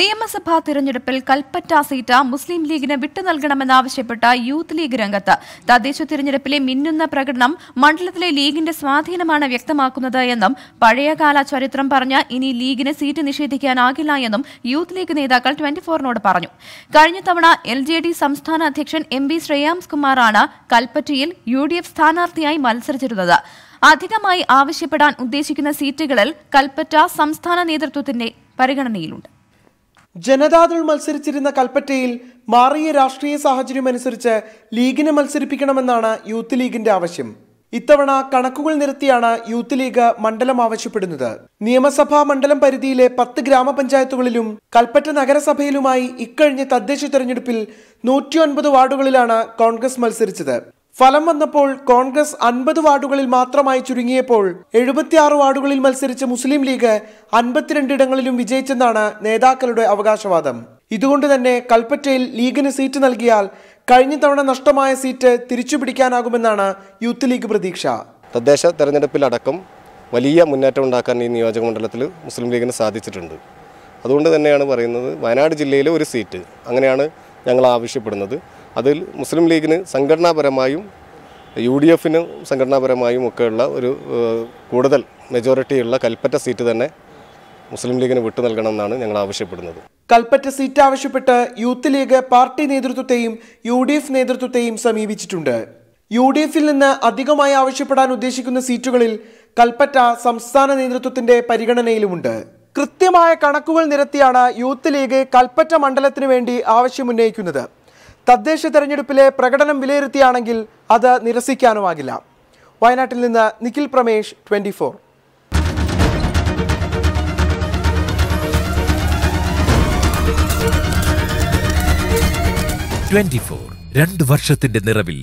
നിയമസഭാ തിരഞ്ഞെടുപ്പിൽ കൽപ്പറ്റ സീറ്റ് മുസ്ലിം ലീഗിന് വിട്ടു നൽകണമെന്നാവശ്യപ്പെട്ട യൂത്ത് ലീഗ് രംഗത്ത് തദ്ദേശ തിരഞ്ഞെടുപ്പിലെ മിന്നുന്ന പ്രകടനം മണ്ഡലത്തിലെ ലീഗിന്റെ സ്വാധീനമാണ് വ്യക്തമാക്കുന്നത് എന്നും പഴയകാല ചരിത്രം പറഞ്ഞ ഇനി ലീഗിന് സീറ്റ് നിഷേധിക്കാനാകില്ല എന്നും യൂത്ത് ലീഗ് നേതാക്കൾ ട്വന്റി ഫോറിനോട് പറഞ്ഞു കഴിഞ്ഞ തവണ എൽ ജെ ഡി സംസ്ഥാന അധ്യക്ഷൻ എം ബി ശ്രേയാംസ് കുമാറാണ് കൽപ്പറ്റയിൽ യു ഡി എഫ് സ്ഥാനാർത്ഥിയായി മത്സരിച്ചിരുന്നത് അധികമായി ആവശ്യപ്പെടാൻ ഉദ്ദേശിക്കുന്ന സീറ്റുകളിൽ കൽപ്പറ്റ സംസ്ഥാന നേതൃത്വത്തിന്റെ പരിഗണനയിലുണ്ട് ജനതാദൾ മത്സരിച്ചിരുന്ന കൽപ്പറ്റയിൽ മാറിയ രാഷ്ട്രീയ സാഹചര്യം അനുസരിച്ച് ലീഗിനെ മത്സരിപ്പിക്കണമെന്നാണ് യൂത്ത് ലീഗിന്റെ ആവശ്യം ഇത്തവണ കണക്കുകൾ നിരത്തിയാണ് യൂത്ത് ലീഗ് മണ്ഡലം ആവശ്യപ്പെടുന്നത് നിയമസഭാ മണ്ഡലം പരിധിയിലെ പത്ത് ഗ്രാമപഞ്ചായത്തുകളിലും കൽപ്പറ്റ നഗരസഭയിലുമായി ഇക്കഴിഞ്ഞ തദ്ദേശ തെരഞ്ഞെടുപ്പിൽ നൂറ്റിയൊൻപത് വാർഡുകളിലാണ് കോൺഗ്രസ് മത്സരിച്ചത് ഫലം വന്നപ്പോൾ കോൺഗ്രസ് അൻപത് വാർഡുകളിൽ മാത്രമായി ചുരുങ്ങിയപ്പോൾ എഴുപത്തിയാറ് വാർഡുകളിൽ മത്സരിച്ച മുസ്ലിം ലീഗ് അൻപത്തിരണ്ടിടങ്ങളിലും വിജയിച്ചെന്നാണ് നേതാക്കളുടെ അവകാശവാദം ഇതുകൊണ്ട് തന്നെ കൽപ്പറ്റയിൽ ലീഗിന് സീറ്റ് നൽകിയാൽ കഴിഞ്ഞ തവണ നഷ്ടമായ സീറ്റ് തിരിച്ചുപിടിക്കാനാകുമെന്നാണ് യൂത്ത് ലീഗ് പ്രതീക്ഷ തദ്ദേശ തെരഞ്ഞെടുപ്പിലടക്കം വലിയ മുന്നേറ്റം ഉണ്ടാക്കാൻ ഈ നിയോജക മണ്ഡലത്തിൽ മുസ്ലിം ലീഗിന് സാധിച്ചിട്ടുണ്ട് അതുകൊണ്ട് തന്നെയാണ് പറയുന്നത് വയനാട് ജില്ലയിലെ ഒരു സീറ്റ് അങ്ങനെയാണ് ഞങ്ങൾ ആവശ്യപ്പെടുന്നത് അതിൽ മുസ്ലിം ലീഗിന് സംഘടനാപരമായും യു ഡി എഫിന് സംഘടനാപരമായും ഒക്കെയുള്ള ഒരു കൂടുതൽ മെജോറിറ്റിയുള്ള കൽപ്പറ്റ സീറ്റ് തന്നെ മുസ്ലിം ലീഗിന് വിട്ടു നൽകണമെന്നാണ് ഞങ്ങൾ ആവശ്യപ്പെടുന്നത് കൽപ്പറ്റ സീറ്റ് ആവശ്യപ്പെട്ട് യൂത്ത് ലീഗ് പാർട്ടി നേതൃത്വത്തെയും യു ഡി എഫ് നേതൃത്വത്തെയും സമീപിച്ചിട്ടുണ്ട് യു ഡി എഫിൽ നിന്ന് അധികമായി ആവശ്യപ്പെടാൻ ഉദ്ദേശിക്കുന്ന സീറ്റുകളിൽ കൽപ്പറ്റ സംസ്ഥാന നേതൃത്വത്തിന്റെ പരിഗണനയിലുമുണ്ട് കൃത്യമായ കണക്കുകൾ നിരത്തിയാണ് യൂത്ത് ലീഗ് കൽപ്പറ്റ മണ്ഡലത്തിനു വേണ്ടി ആവശ്യമുന്നയിക്കുന്നത് തദ്ദേശ തെരഞ്ഞെടുപ്പിലെ പ്രകടനം വിലയിരുത്തിയാണെങ്കിൽ അത് നിരസിക്കാനുമാകില്ല വയനാട്ടിൽ നിന്ന് നിഖിൽ പ്രമേഷ് ട്വന്റി ഫോർ രണ്ട് വർഷത്തിന്റെ നിറവിൽ